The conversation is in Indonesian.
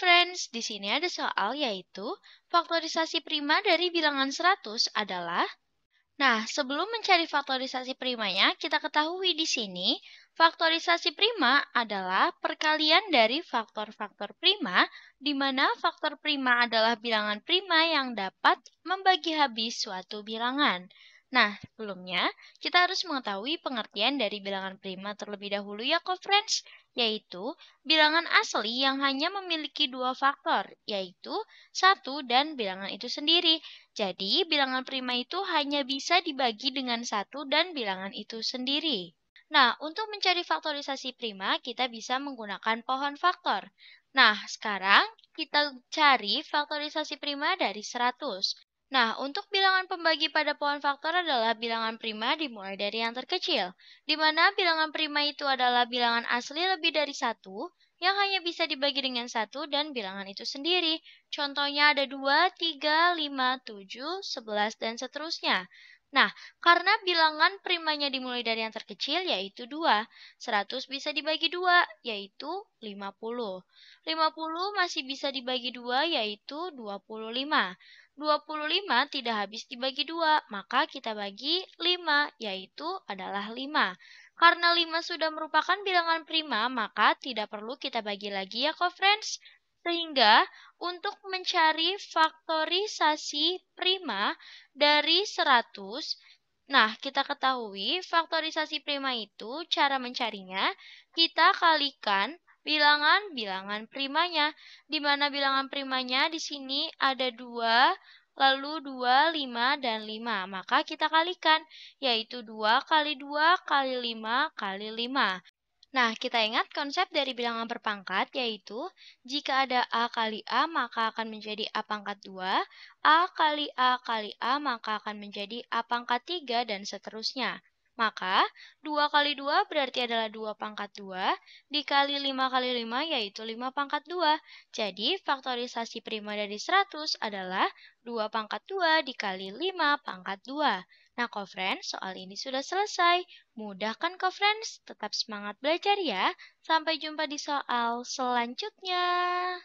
friends, di sini ada soal yaitu faktorisasi prima dari bilangan 100 adalah Nah, sebelum mencari faktorisasi primanya, kita ketahui di sini faktorisasi prima adalah perkalian dari faktor-faktor prima di mana faktor prima adalah bilangan prima yang dapat membagi habis suatu bilangan. Nah, sebelumnya kita harus mengetahui pengertian dari bilangan prima terlebih dahulu ya, co friends, yaitu bilangan asli yang hanya memiliki dua faktor, yaitu satu dan bilangan itu sendiri. Jadi, bilangan prima itu hanya bisa dibagi dengan satu dan bilangan itu sendiri. Nah, untuk mencari faktorisasi prima, kita bisa menggunakan pohon faktor. Nah, sekarang kita cari faktorisasi prima dari 100. Nah, untuk bilangan pembagi pada pohon faktor adalah bilangan prima dimulai dari yang terkecil, di mana bilangan prima itu adalah bilangan asli lebih dari satu yang hanya bisa dibagi dengan satu dan bilangan itu sendiri. Contohnya ada 2, 3, 5, 7, 11, dan seterusnya. Nah, karena bilangan primanya dimulai dari yang terkecil yaitu 2, 100 bisa dibagi 2 yaitu 50. 50 masih bisa dibagi 2 yaitu 25. 25 tidak habis dibagi 2, maka kita bagi 5, yaitu adalah 5. Karena 5 sudah merupakan bilangan prima, maka tidak perlu kita bagi lagi ya, co friends. Sehingga, untuk mencari faktorisasi prima dari 100, Nah, kita ketahui faktorisasi prima itu cara mencarinya kita kalikan bilangan-bilangan primanya. Di mana bilangan primanya di sini ada dua, lalu dua, lima dan lima. Maka kita kalikan, yaitu dua kali dua kali lima kali lima. Nah, kita ingat konsep dari bilangan berpangkat yaitu jika ada A kali A maka akan menjadi A pangkat 2, A kali A kali A maka akan menjadi A pangkat 3, dan seterusnya. Maka 2 kali 2 berarti adalah 2 pangkat 2 dikali 5 kali 5 yaitu 5 pangkat 2. Jadi faktorisasi prima dari 100 adalah 2 pangkat 2 dikali 5 pangkat 2. Nah, co-friends, soal ini sudah selesai. Mudah kan, co-friends? Tetap semangat belajar ya. Sampai jumpa di soal selanjutnya.